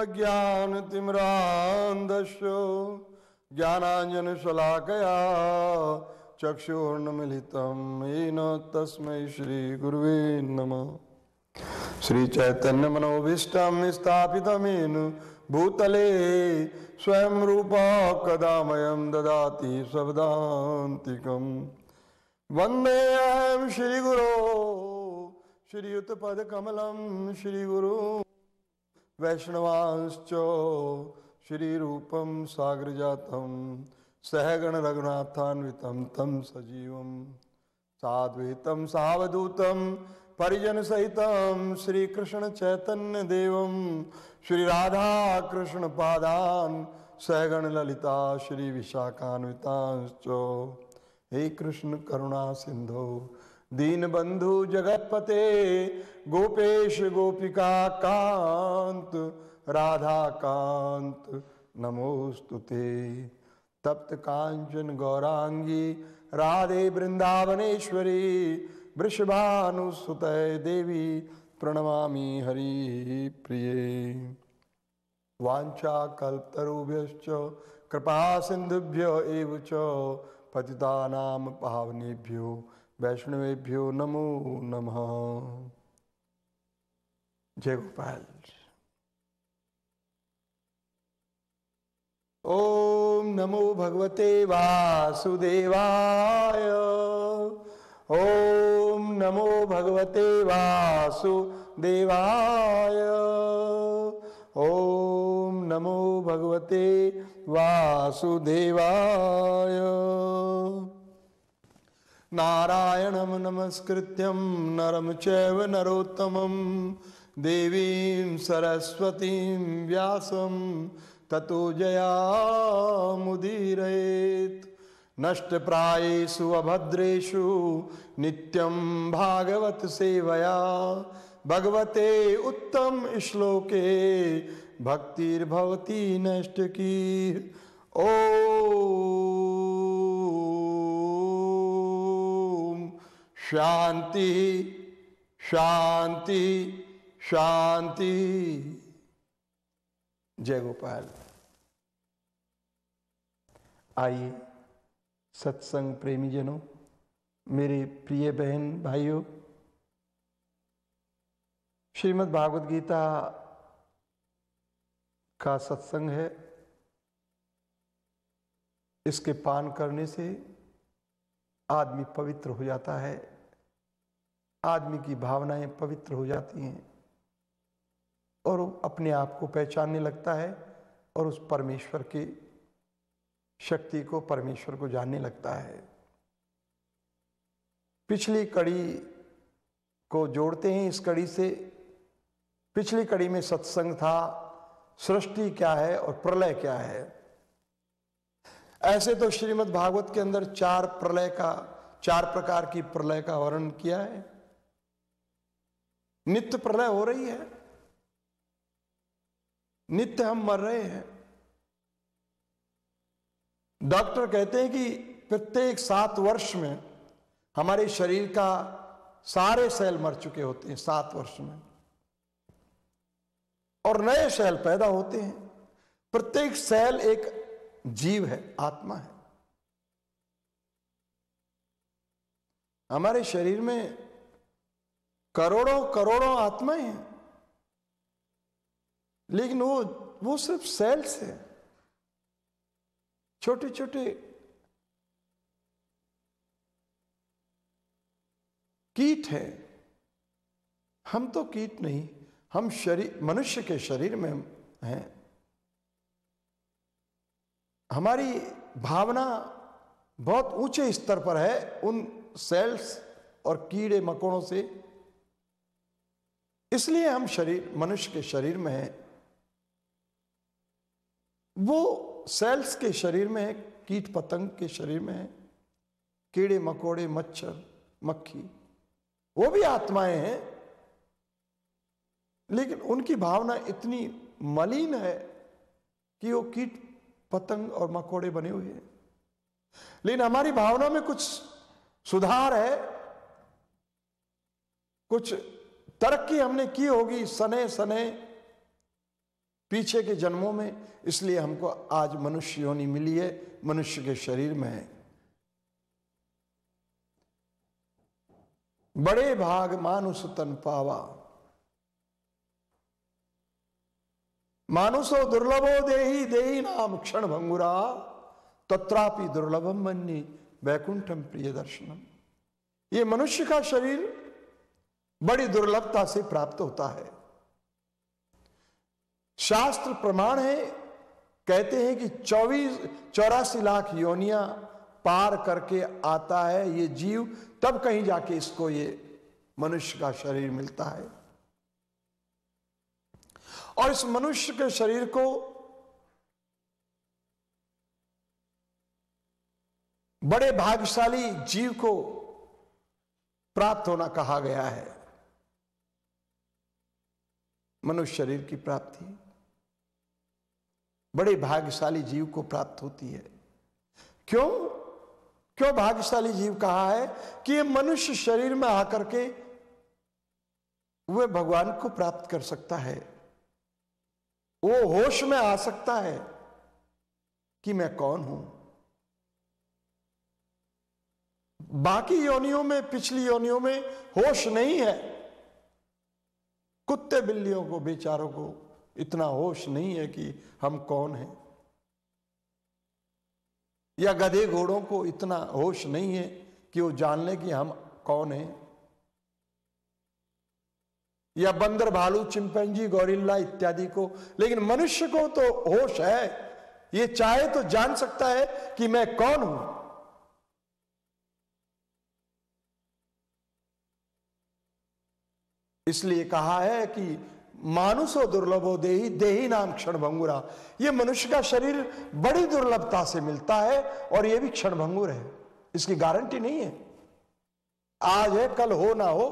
सर्वज्ञानतिम्रान्धस्यो ज्ञानाञ्जनशलाकया चक्षुर्णमिलितं येन श्री श्रीगुरुवे नमः श्रीचैतन्यमनोभीष्टं स्थापितमेन भूतले स्वयं रूप कदामयं ददाति शब्दान्तिकं वन्देऽहं श्रीगुरो श्रीयुतपदकमलं श्रीगुरु वैष्णवांश्च श्रीरूपं सागरजातं सहगणरघुनाथान्वितं तं सजीवं साद्वैतं सावधूतं परिजनसहितं श्रीकृष्णचैतन्यदेवं ललिता श्री विशाखान्विता हे सिंधो दीन बंधु जगतपते गोपेश गोपिका कांत राधा कांत नमोस्तुते तप्त कांचन गौरांगी राधे वृंदावनेश्वरी वृषभानुसुत देवी प्रणमामी हरि प्रिय वाचा कल्पतरुभ्य कृपा सिंधुभ्य पतिता च पावनेभ्यो वैष्णवेभ्यो नमो नमः जय गोपाल ओम नमो भगवते वासुदेवाय ओम नमो भगवते वासुदेवाय ओम नमो भगवते वासुदेवाय नारायण नमस्कृत्यं नरम चैव नरोत्तमं देवीं सरस्वतीं व्यासं ततो जयामुदीरयेत् नष्टप्रायेषु अभद्रेशु नित्यं भागवत सेवया भगवते उत्तम श्लोके भक्तिर्भवती नष्ट की ओ शांति शांति शांति जय गोपाल आइए सत्संग प्रेमी जनों मेरे प्रिय बहन भाइयों श्रीमद् भागवत गीता का सत्संग है इसके पान करने से आदमी पवित्र हो जाता है आदमी की भावनाएं पवित्र हो जाती हैं और अपने आप को पहचानने लगता है और उस परमेश्वर की शक्ति को परमेश्वर को जानने लगता है पिछली कड़ी को जोड़ते हैं इस कड़ी से पिछली कड़ी में सत्संग था सृष्टि क्या है और प्रलय क्या है ऐसे तो श्रीमद् भागवत के अंदर चार प्रलय का चार प्रकार की प्रलय का वर्णन किया है नित्य प्रलय हो रही है नित्य हम मर रहे हैं डॉक्टर कहते हैं कि प्रत्येक सात वर्ष में हमारे शरीर का सारे सेल मर चुके होते हैं सात वर्ष में और नए सेल पैदा होते हैं प्रत्येक सेल एक जीव है आत्मा है हमारे शरीर में करोड़ों करोड़ों आत्माएं हैं लेकिन वो वो सिर्फ सेल्स है छोटे छोटे कीट है हम तो कीट नहीं हम शरीर मनुष्य के शरीर में हैं हमारी भावना बहुत ऊंचे स्तर पर है उन सेल्स और कीड़े मकोड़ों से इसलिए हम शरीर मनुष्य के शरीर में है वो सेल्स के शरीर में है कीट पतंग के शरीर में है कीड़े मकोड़े मच्छर मक्खी वो भी आत्माएं हैं लेकिन उनकी भावना इतनी मलिन है कि वो कीट पतंग और मकोड़े बने हुए हैं लेकिन हमारी भावना में कुछ सुधार है कुछ तरक्की हमने की होगी सने सने पीछे के जन्मों में इसलिए हमको आज मनुष्य योनि मिली है मनुष्य के शरीर में है बड़े भाग मानुष तन पावा मानुषो दुर्लभो देही देही नाम क्षण भंगुरा तत्रापि दुर्लभम मन्नी वैकुंठम प्रिय दर्शनम ये मनुष्य का शरीर बड़ी दुर्लभता से प्राप्त होता है शास्त्र प्रमाण है कहते हैं कि चौबीस चौरासी लाख योनिया पार करके आता है ये जीव तब कहीं जाके इसको ये मनुष्य का शरीर मिलता है और इस मनुष्य के शरीर को बड़े भाग्यशाली जीव को प्राप्त होना कहा गया है मनुष्य शरीर की प्राप्ति बड़े भाग्यशाली जीव को प्राप्त होती है क्यों क्यों भाग्यशाली जीव कहा है कि ये मनुष्य शरीर में आकर के वह भगवान को प्राप्त कर सकता है वो होश में आ सकता है कि मैं कौन हूं बाकी योनियों में पिछली योनियों में होश नहीं है कुत्ते बिल्लियों को बेचारों को इतना होश नहीं है कि हम कौन हैं या गधे घोड़ों को इतना होश नहीं है कि वो जान ले कि हम कौन हैं या बंदर भालू चिंपैंजी गौरिल्ला इत्यादि को लेकिन मनुष्य को तो होश है ये चाहे तो जान सकता है कि मैं कौन हूं इसलिए कहा है कि मानुषो दुर्लभो देही देही नाम क्षण भंगुरा ये मनुष्य का शरीर बड़ी दुर्लभता से मिलता है और ये भी क्षण भंगुर है इसकी गारंटी नहीं है आज है कल हो ना हो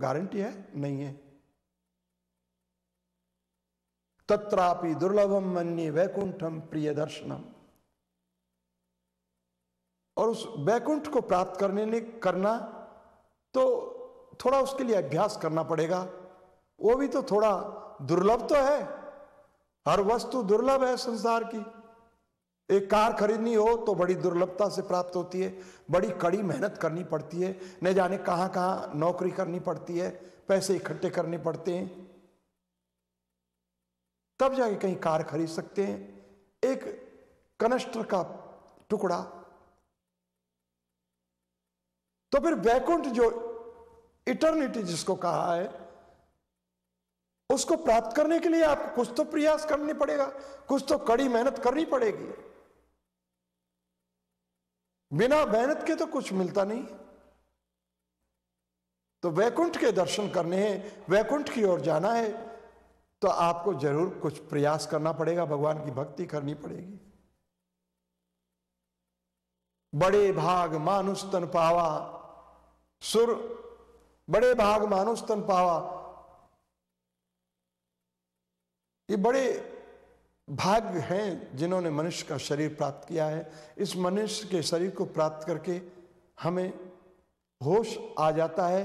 गारंटी है नहीं है तत्रापि दुर्लभम मन्य वैकुंठम प्रिय दर्शनम और उस वैकुंठ को प्राप्त करने ने करना तो थोड़ा उसके लिए अभ्यास करना पड़ेगा वो भी तो थोड़ा दुर्लभ तो है हर वस्तु दुर्लभ है संसार की एक कार खरीदनी हो तो बड़ी दुर्लभता से प्राप्त होती है बड़ी कड़ी मेहनत करनी पड़ती है न जाने कहां कहां नौकरी करनी पड़ती है पैसे इकट्ठे करने पड़ते हैं तब जाके कहीं कार खरीद सकते हैं एक कनस्टर का टुकड़ा तो फिर वैकुंठ जो इटर्निटी जिसको कहा है उसको प्राप्त करने के लिए आपको कुछ तो प्रयास करनी पड़ेगा कुछ तो कड़ी मेहनत करनी पड़ेगी बिना मेहनत के तो कुछ मिलता नहीं तो वैकुंठ के दर्शन करने हैं वैकुंठ की ओर जाना है तो आपको जरूर कुछ प्रयास करना पड़ेगा भगवान की भक्ति करनी पड़ेगी बड़े भाग मानुष तन पावा सुर बड़े भाग मानुष तन पावा ये बड़े भाग्य हैं जिन्होंने मनुष्य का शरीर प्राप्त किया है इस मनुष्य के शरीर को प्राप्त करके हमें होश आ जाता है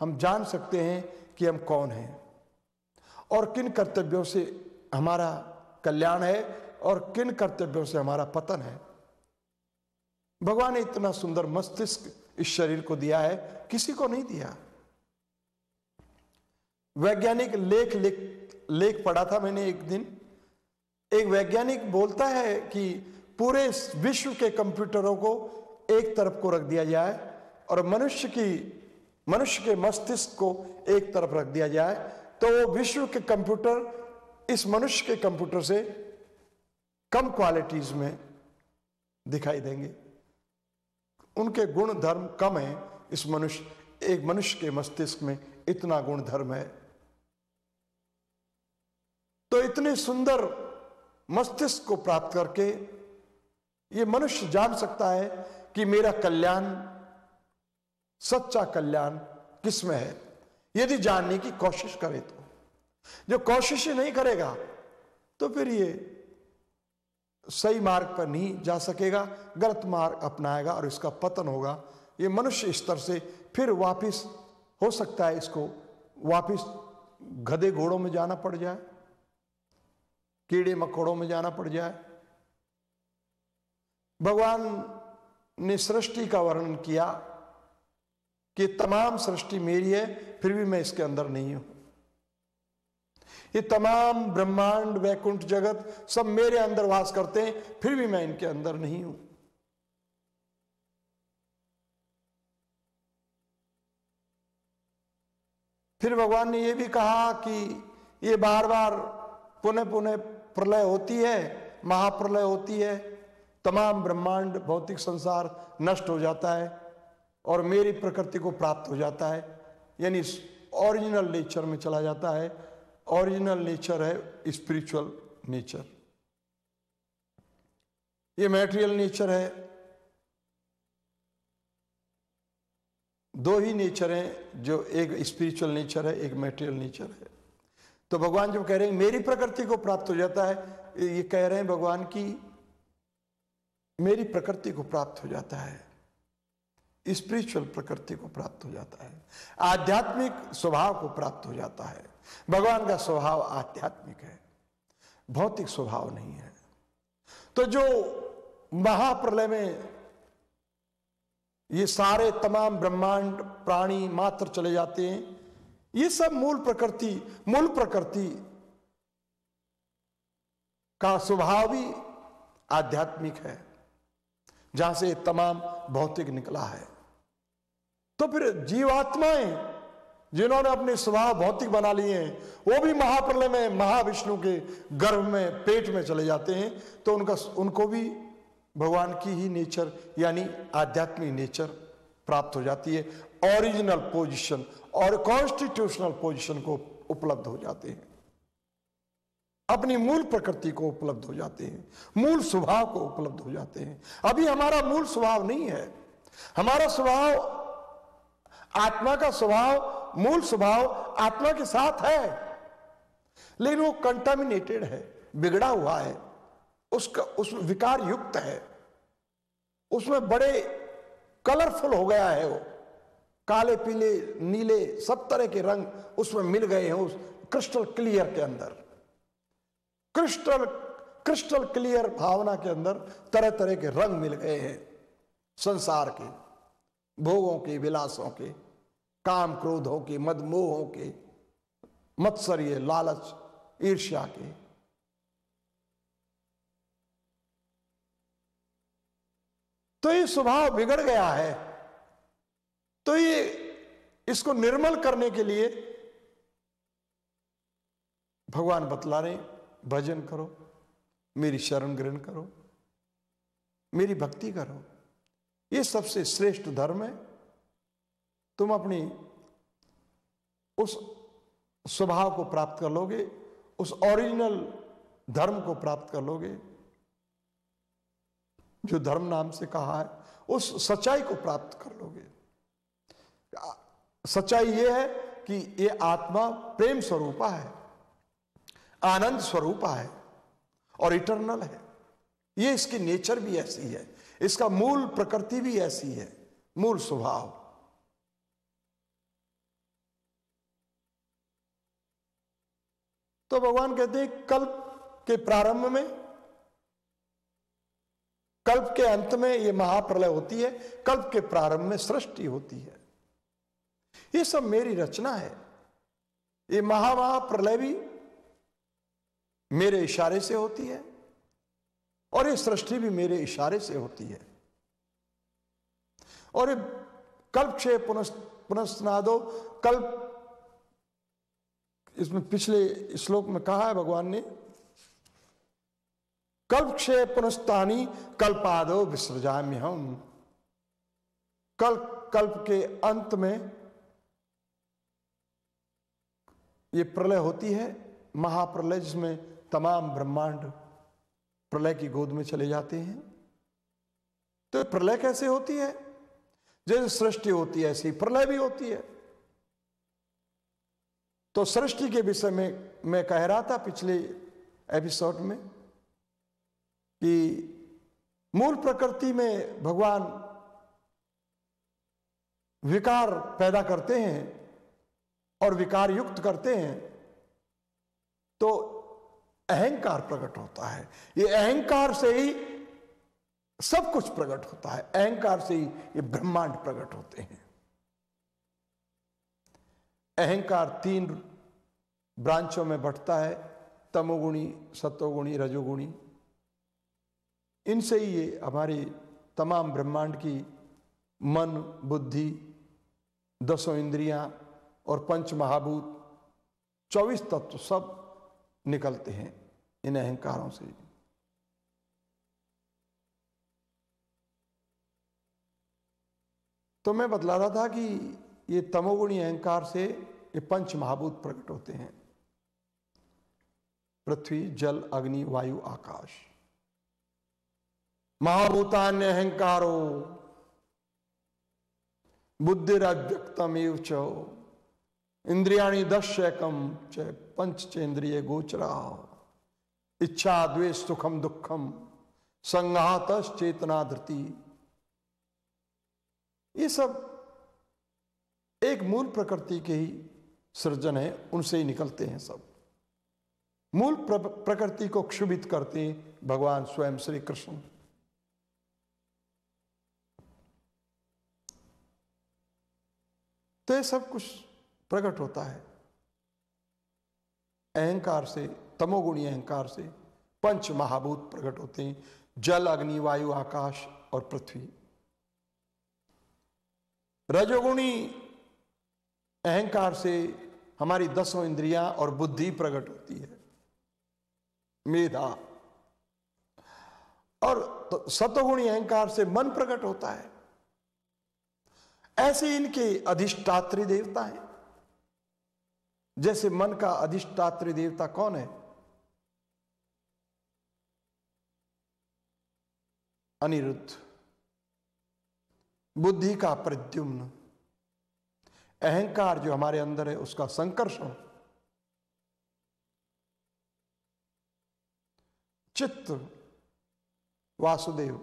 हम जान सकते हैं कि हम कौन हैं और किन कर्तव्यों से हमारा कल्याण है और किन कर्तव्यों से हमारा पतन है भगवान ने इतना सुंदर मस्तिष्क इस शरीर को दिया है किसी को नहीं दिया वैज्ञानिक लेख लेख लेख पढ़ा था मैंने एक दिन एक वैज्ञानिक बोलता है कि पूरे विश्व के कंप्यूटरों को एक तरफ को रख दिया जाए और मनुष्य की मनुष्य के मस्तिष्क को एक तरफ रख दिया जाए तो विश्व के कंप्यूटर इस मनुष्य के कंप्यूटर से कम क्वालिटीज में दिखाई देंगे उनके गुण धर्म कम हैं इस मनुष्य एक मनुष्य के मस्तिष्क में इतना गुण धर्म है तो इतने सुंदर मस्तिष्क को प्राप्त करके ये मनुष्य जान सकता है कि मेरा कल्याण सच्चा कल्याण किसमें है यदि जानने की कोशिश करे तो जो कोशिश नहीं करेगा तो फिर ये सही मार्ग पर नहीं जा सकेगा गलत मार्ग अपनाएगा और इसका पतन होगा ये मनुष्य स्तर से फिर वापिस हो सकता है इसको वापिस गधे घोड़ों में जाना पड़ जाए कीड़े मकोड़ों में जाना पड़ जाए भगवान ने सृष्टि का वर्णन किया कि तमाम सृष्टि मेरी है फिर भी मैं इसके अंदर नहीं हूं ये तमाम ब्रह्मांड वैकुंठ जगत सब मेरे अंदर वास करते हैं फिर भी मैं इनके अंदर नहीं हूं फिर भगवान ने यह भी कहा कि ये बार बार पुनः पुनः प्रलय होती है महाप्रलय होती है तमाम ब्रह्मांड भौतिक संसार नष्ट हो जाता है और मेरी प्रकृति को प्राप्त हो जाता है यानी ओरिजिनल नेचर में चला जाता है ओरिजिनल नेचर है स्पिरिचुअल नेचर ये मैटेरियल नेचर है दो ही नेचर हैं जो एक स्पिरिचुअल नेचर है एक मैटेरियल नेचर है तो भगवान जब कह रहे हैं मेरी प्रकृति को प्राप्त हो जाता है ये कह रहे हैं भगवान की मेरी प्रकृति को प्राप्त हो जाता है स्पिरिचुअल प्रकृति को प्राप्त हो जाता है आध्यात्मिक स्वभाव को प्राप्त हो जाता है भगवान का स्वभाव आध्यात्मिक है भौतिक स्वभाव नहीं है तो जो महाप्रलय में ये सारे तमाम ब्रह्मांड प्राणी मात्र चले जाते हैं ये सब मूल प्रकृति मूल प्रकृति का स्वभाव भी आध्यात्मिक है जहां से तमाम भौतिक निकला है तो फिर जीवात्माएं जिन्होंने अपने स्वभाव भौतिक बना लिए हैं वो भी महाप्रलय में महाविष्णु के गर्भ में पेट में चले जाते हैं तो उनका उनको भी भगवान की ही नेचर यानी आध्यात्मिक नेचर प्राप्त हो जाती है ओरिजिनल पोजीशन और कॉन्स्टिट्यूशनल पोजीशन को उपलब्ध हो जाते हैं अपनी मूल प्रकृति को उपलब्ध हो जाते हैं मूल स्वभाव को उपलब्ध हो जाते हैं अभी हमारा मूल स्वभाव नहीं है हमारा स्वभाव आत्मा का स्वभाव मूल स्वभाव आत्मा के साथ है लेकिन वो कंटामिनेटेड है बिगड़ा हुआ है उसका उस विकार युक्त है उसमें बड़े कलरफुल हो गया है वो काले पीले नीले सब तरह के रंग उसमें मिल गए हैं उस क्रिस्टल क्लियर के अंदर क्रिस्टल क्रिस्टल क्लियर भावना के अंदर तरह तरह के रंग मिल गए हैं संसार के भोगों के विलासों के काम क्रोधों के मदमोहों के मत्सर्य लालच ईर्ष्या के तो ये स्वभाव बिगड़ गया है तो ये इसको निर्मल करने के लिए भगवान बतला रहे भजन करो मेरी शरण ग्रहण करो मेरी भक्ति करो ये सबसे श्रेष्ठ धर्म है तुम अपनी उस स्वभाव को प्राप्त कर लोगे उस ओरिजिनल धर्म को प्राप्त कर लोगे जो धर्म नाम से कहा है उस सच्चाई को प्राप्त कर लोगे सच्चाई यह है कि ये आत्मा प्रेम स्वरूपा है आनंद स्वरूपा है और इटरनल है ये इसकी नेचर भी ऐसी है इसका मूल प्रकृति भी ऐसी है मूल स्वभाव तो भगवान कहते हैं कल्प के प्रारंभ में कल्प के अंत में ये महाप्रलय होती है कल्प के प्रारंभ में सृष्टि होती है ये सब मेरी रचना है ये महा महाप्रलय भी मेरे इशारे से होती है और ये सृष्टि भी मेरे इशारे से होती है और ये कल्प क्षय पुनस्नादो कल्प इसमें पिछले श्लोक में कहा है भगवान ने कल्प क्षय पुनस्तानी कल्पादो विसृजाम्य हम कल्प कल्प के अंत में ये प्रलय होती है महाप्रलय जिसमें तमाम ब्रह्मांड प्रलय की गोद में चले जाते हैं तो प्रलय कैसे होती है जैसे सृष्टि होती है ऐसी प्रलय भी होती है तो सृष्टि के विषय में मैं कह रहा था पिछले एपिसोड में कि मूल प्रकृति में भगवान विकार पैदा करते हैं और विकार युक्त करते हैं तो अहंकार प्रकट होता है ये अहंकार से ही सब कुछ प्रकट होता है अहंकार से ही ये ब्रह्मांड प्रकट होते हैं अहंकार तीन ब्रांचों में बढ़ता है तमोगुणी सत्वगुणी रजोगुणी इनसे ही ये हमारी तमाम ब्रह्मांड की मन बुद्धि दसों इंद्रियां और पंच महाभूत चौबीस तत्व सब निकलते हैं इन अहंकारों से तो मैं बतला रहा था कि ये तमोगुणी अहंकार से ये पंच महाभूत प्रकट होते हैं पृथ्वी जल अग्नि वायु आकाश महाभूतान्य अहंकारो बुद्धिराव्यक्तम एव च इंद्रियाणी दशकम च पंच चेन्द्रिय गोचरा इच्छा द्वेष सुखम दुखम संघात चेतना धृति ये सब एक मूल प्रकृति के ही सृजन है उनसे ही निकलते हैं सब मूल प्रकृति को क्षुभित करते भगवान स्वयं श्री कृष्ण तो ये सब कुछ प्रकट होता है अहंकार से तमोगुणी अहंकार से पंच महाभूत प्रकट होते हैं जल अग्नि वायु आकाश और पृथ्वी रजोगुणी अहंकार से हमारी दसों इंद्रियां और बुद्धि प्रकट होती है मेधा और तो सतगुणी अहंकार से मन प्रकट होता है ऐसे इनके अधिष्ठात्री देवता हैं जैसे मन का अधिष्ठात्री देवता कौन है अनिरुद्ध बुद्धि का प्रद्युम्न अहंकार जो हमारे अंदर है उसका संकर्ष हो चित्त वासुदेव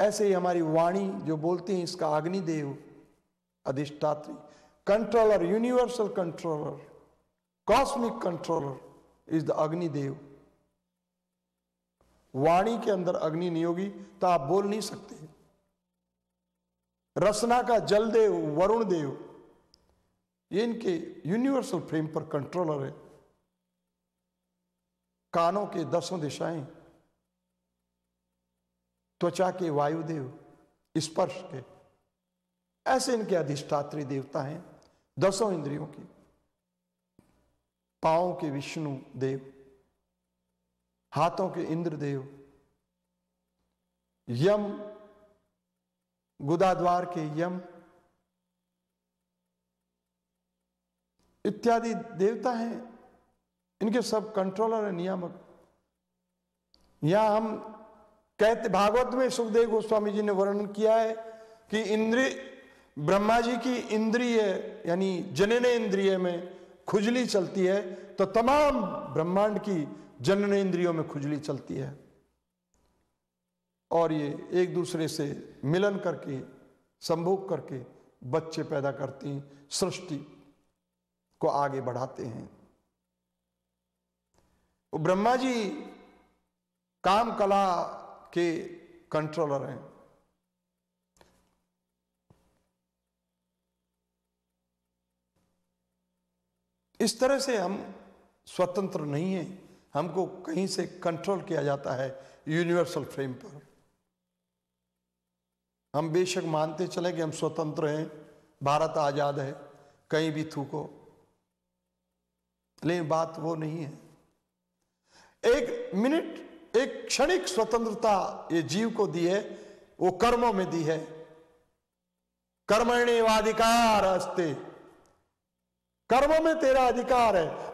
ऐसे ही हमारी वाणी जो बोलती है इसका अग्निदेव अधिष्ठात्री controller universal controller cosmic controller is the Agnidev वाणी के अंदर अग्नि नहीं होगी तो आप बोल नहीं सकते रसना का जल देव वरुण देव ये इनके यूनिवर्सल फ्रेम पर कंट्रोलर है कानों के दसों दिशाएं त्वचा के वायुदेव स्पर्श के ऐसे इनके अधिष्ठात्री देवता हैं दसों इंद्रियों की पाओ के विष्णु देव हाथों के इंद्र देव यम गुदाद्वार के यम इत्यादि देवता हैं इनके सब कंट्रोलर है नियामक यहां हम कहते भागवत में सुखदेव गोस्वामी जी ने वर्णन किया है कि इंद्रिय ब्रह्मा जी की इंद्रिय यानी जनन इंद्रिय में खुजली चलती है तो तमाम ब्रह्मांड की जनन इंद्रियों में खुजली चलती है और ये एक दूसरे से मिलन करके संभोग करके बच्चे पैदा करती हैं सृष्टि को आगे बढ़ाते हैं ब्रह्मा जी काम कला के कंट्रोलर हैं इस तरह से हम स्वतंत्र नहीं हैं हमको कहीं से कंट्रोल किया जाता है यूनिवर्सल फ्रेम पर हम बेशक मानते चले कि हम स्वतंत्र हैं भारत आज़ाद है कहीं भी थूको लेकिन बात वो नहीं है एक मिनट एक क्षणिक स्वतंत्रता ये जीव को दी है वो कर्मों में दी है कर्मण्यवाधिकार अस्ते कर्म में तेरा अधिकार है